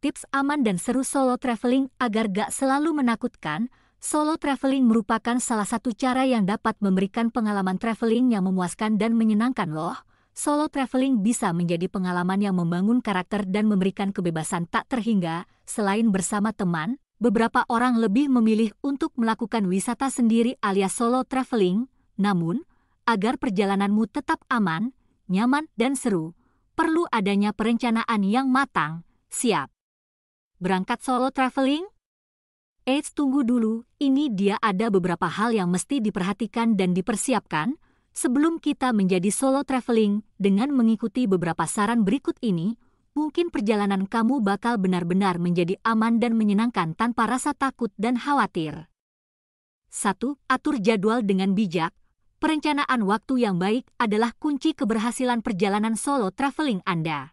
tips aman dan seru solo traveling agar gak selalu menakutkan, solo traveling merupakan salah satu cara yang dapat memberikan pengalaman traveling yang memuaskan dan menyenangkan loh. Solo traveling bisa menjadi pengalaman yang membangun karakter dan memberikan kebebasan tak terhingga. Selain bersama teman, beberapa orang lebih memilih untuk melakukan wisata sendiri alias solo traveling. Namun, agar perjalananmu tetap aman, nyaman, dan seru, perlu adanya perencanaan yang matang, siap berangkat solo traveling? Eits tunggu dulu, ini dia ada beberapa hal yang mesti diperhatikan dan dipersiapkan sebelum kita menjadi solo traveling dengan mengikuti beberapa saran berikut ini. Mungkin perjalanan kamu bakal benar-benar menjadi aman dan menyenangkan tanpa rasa takut dan khawatir. 1. Atur jadwal dengan bijak. Perencanaan waktu yang baik adalah kunci keberhasilan perjalanan solo traveling Anda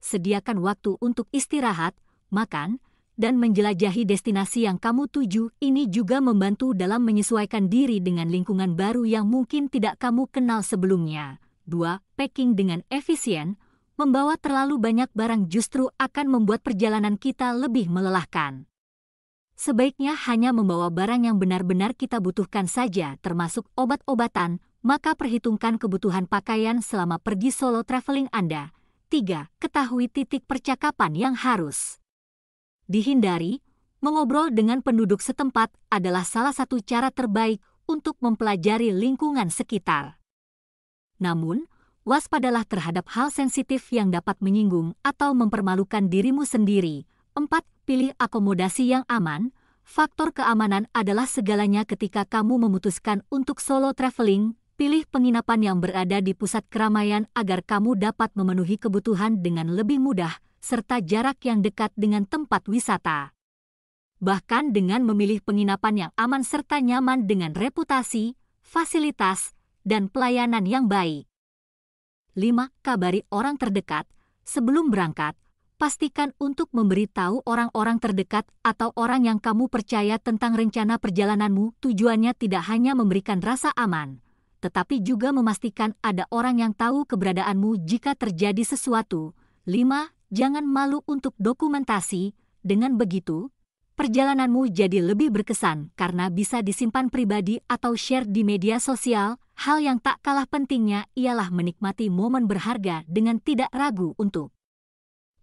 sediakan waktu untuk istirahat, makan, dan menjelajahi destinasi yang kamu tuju ini juga membantu dalam menyesuaikan diri dengan lingkungan baru yang mungkin tidak kamu kenal sebelumnya. 2. Packing dengan efisien Membawa terlalu banyak barang justru akan membuat perjalanan kita lebih melelahkan. Sebaiknya hanya membawa barang yang benar-benar kita butuhkan saja, termasuk obat-obatan, maka perhitungkan kebutuhan pakaian selama pergi solo traveling Anda. 3. Ketahui titik percakapan yang harus dihindari, mengobrol dengan penduduk setempat adalah salah satu cara terbaik untuk mempelajari lingkungan sekitar. Namun, waspadalah terhadap hal sensitif yang dapat menyinggung atau mempermalukan dirimu sendiri. 4. Pilih akomodasi yang aman. Faktor keamanan adalah segalanya ketika kamu memutuskan untuk solo traveling. Pilih penginapan yang berada di pusat keramaian agar kamu dapat memenuhi kebutuhan dengan lebih mudah serta jarak yang dekat dengan tempat wisata. Bahkan dengan memilih penginapan yang aman serta nyaman dengan reputasi, fasilitas, dan pelayanan yang baik. 5. Kabari orang terdekat sebelum berangkat. Pastikan untuk memberitahu orang-orang terdekat atau orang yang kamu percaya tentang rencana perjalananmu. Tujuannya tidak hanya memberikan rasa aman, tetapi juga memastikan ada orang yang tahu keberadaanmu jika terjadi sesuatu. 5 jangan malu untuk dokumentasi, dengan begitu, perjalananmu jadi lebih berkesan karena bisa disimpan pribadi atau share di media sosial. Hal yang tak kalah pentingnya ialah menikmati momen berharga dengan tidak ragu untuk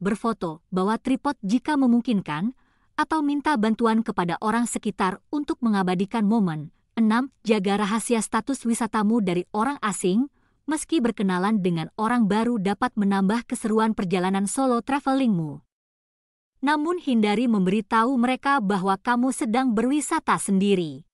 berfoto, bawa tripod jika memungkinkan, atau minta bantuan kepada orang sekitar untuk mengabadikan momen. 6. Jaga rahasia status wisatamu dari orang asing meski berkenalan dengan orang baru dapat menambah keseruan perjalanan solo travelingmu. Namun hindari memberitahu mereka bahwa kamu sedang berwisata sendiri.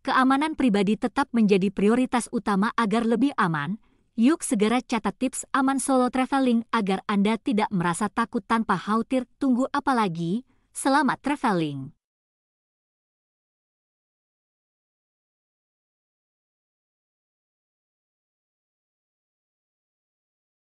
Keamanan pribadi tetap menjadi prioritas utama agar lebih aman. Yuk segera catat tips aman solo traveling agar Anda tidak merasa takut tanpa khawatir. Tunggu apalagi? Selamat traveling!